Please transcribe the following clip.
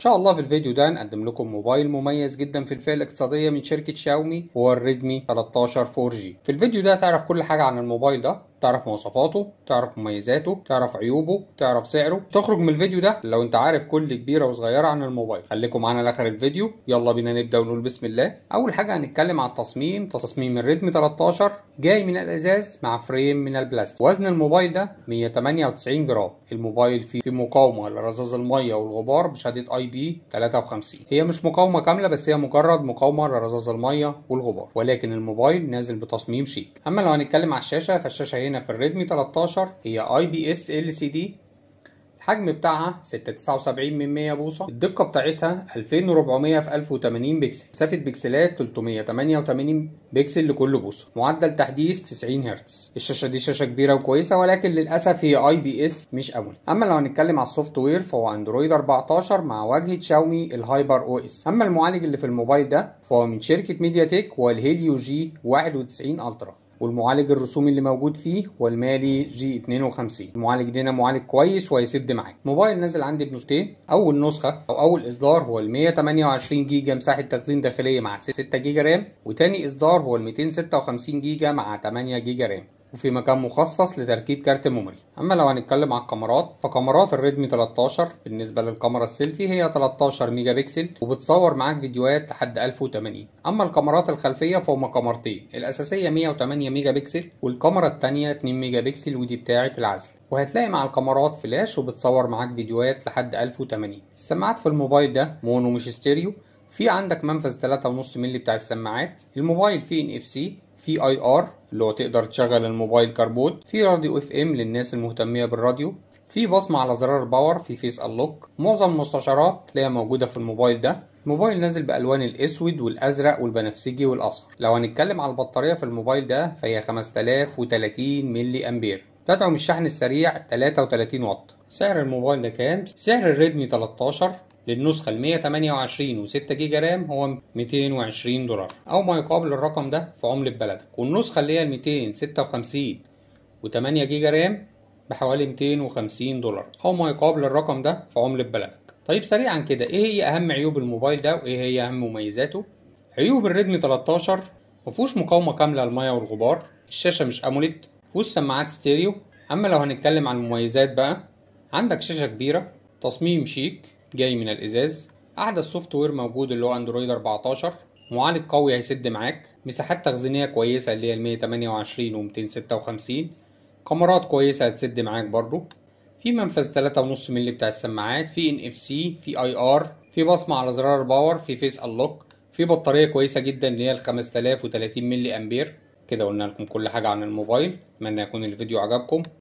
ان شاء الله في الفيديو ده هنقدم لكم موبايل مميز جدا في الفئه الاقتصاديه من شركه شاومي هو الريدمي 13 4G في الفيديو ده هتعرف كل حاجه عن الموبايل ده تعرف مواصفاته تعرف مميزاته تعرف عيوبه تعرف سعره تخرج من الفيديو ده لو انت عارف كل كبيره وصغيره عن الموبايل خليكم معانا لاخر الفيديو يلا بينا نبدا ونقول بسم الله اول حاجه هنتكلم على التصميم تصميم الريدم 13 جاي من الازاز مع فريم من البلاستيك وزن الموبايل ده 198 جرام الموبايل فيه في مقاومه لرذاذ الميه والغبار بشهاده اي بي 53 هي مش مقاومه كامله بس هي مجرد مقاومه لرذاذ الميه والغبار ولكن الموبايل نازل بتصميم شيك اما لو هنتكلم على الشاشه فالشاشه هنا علينا في الريدمي 13 هي اي بي اس ال سي دي الحجم بتاعها 679 من 100 بوصة الدقة بتاعتها 2400 في 1080 بكسل مسافة بكسلات 388 بكسل لكل بوصة معدل تحديث 90 هرتز الشاشة دي شاشة كبيرة وكويسة ولكن للأسف هي اي بي اس مش أموليد أما لو هنتكلم على السوفت وير فهو أندرويد 14 مع واجهة شاومي الهايبر أو اس أما المعالج اللي في الموبايل ده فهو من شركة ميديا تك والهيليو جي 91 ألترا والمعالج الرسومي اللي موجود فيه هو المالي جي 52 المعالج دينا معالج كويس وهيسد معاك موبايل نازل عندي بنسختين اول نسخه او اول اصدار هو ال 128 جيجا مساحه تخزين داخليه مع 6 جيجا رام وتاني اصدار هو ال 256 جيجا مع 8 جيجا رام وفي مكان مخصص لتركيب كارت ميموري اما لو هنتكلم على الكاميرات فكاميرات الريدمي 13 بالنسبه للكاميرا السيلفي هي 13 ميجا بكسل وبتصور معاك فيديوهات لحد 1080 اما الكاميرات الخلفيه فهما كاميرتين الاساسيه 108 ميجا بكسل والكاميرا الثانيه 2 ميجا بكسل ودي بتاعه العزل وهتلاقي مع الكاميرات فلاش وبتصور معاك فيديوهات لحد 1080 السماعات في الموبايل ده مونو مش ستيريو في عندك منفذ 3.5 مللي بتاع السماعات الموبايل فيه ان اف سي في اي ار اللي هو تقدر تشغل الموبايل كاربوت في راديو اف ام للناس المهتميه بالراديو في بصمة على زرار باور في فيس اللوك معظم المستشارات تلاقيها موجودة في الموبايل ده الموبايل نازل بالوان الاسود والازرق والبنفسجي والاصفر لو هنتكلم على البطارية في الموبايل ده فهي 5030 ملي امبير تدعم الشحن السريع 33 واط سعر الموبايل ده كام؟ سعر الريدمي 13 للنسخة ال 128 و6 جيجا رام هو 220 دولار أو ما يقابل الرقم ده في عملة بلدك والنسخة اللي هي ال 256 و8 جيجا رام بحوالي 250 دولار أو ما يقابل الرقم ده في عملة بلدك طيب سريعا كده إيه هي أهم عيوب الموبايل ده وإيه هي أهم مميزاته عيوب الريدمي 13 مفهوش مقاومة كاملة للمية والغبار الشاشة مش أموليد مفهوش سماعات ستيريو أما لو هنتكلم عن المميزات بقى عندك شاشة كبيرة تصميم شيك جاي من الازاز احدث سوفت وير موجود اللي هو اندرويد 14 معالج قوي هيسد معاك مساحات تخزينيه كويسه اللي هي 128 و 256 كاميرات كويسه هتسد معاك برضو في منفذ 3.5 مللي بتاع السماعات في ان اف سي في اي ار في بصمه على زرار باور في فيس اللوك في بطاريه كويسه جدا اللي هي ال 5030 مللي امبير كده قلنا لكم كل حاجه عن الموبايل اتمنى يكون الفيديو عجبكم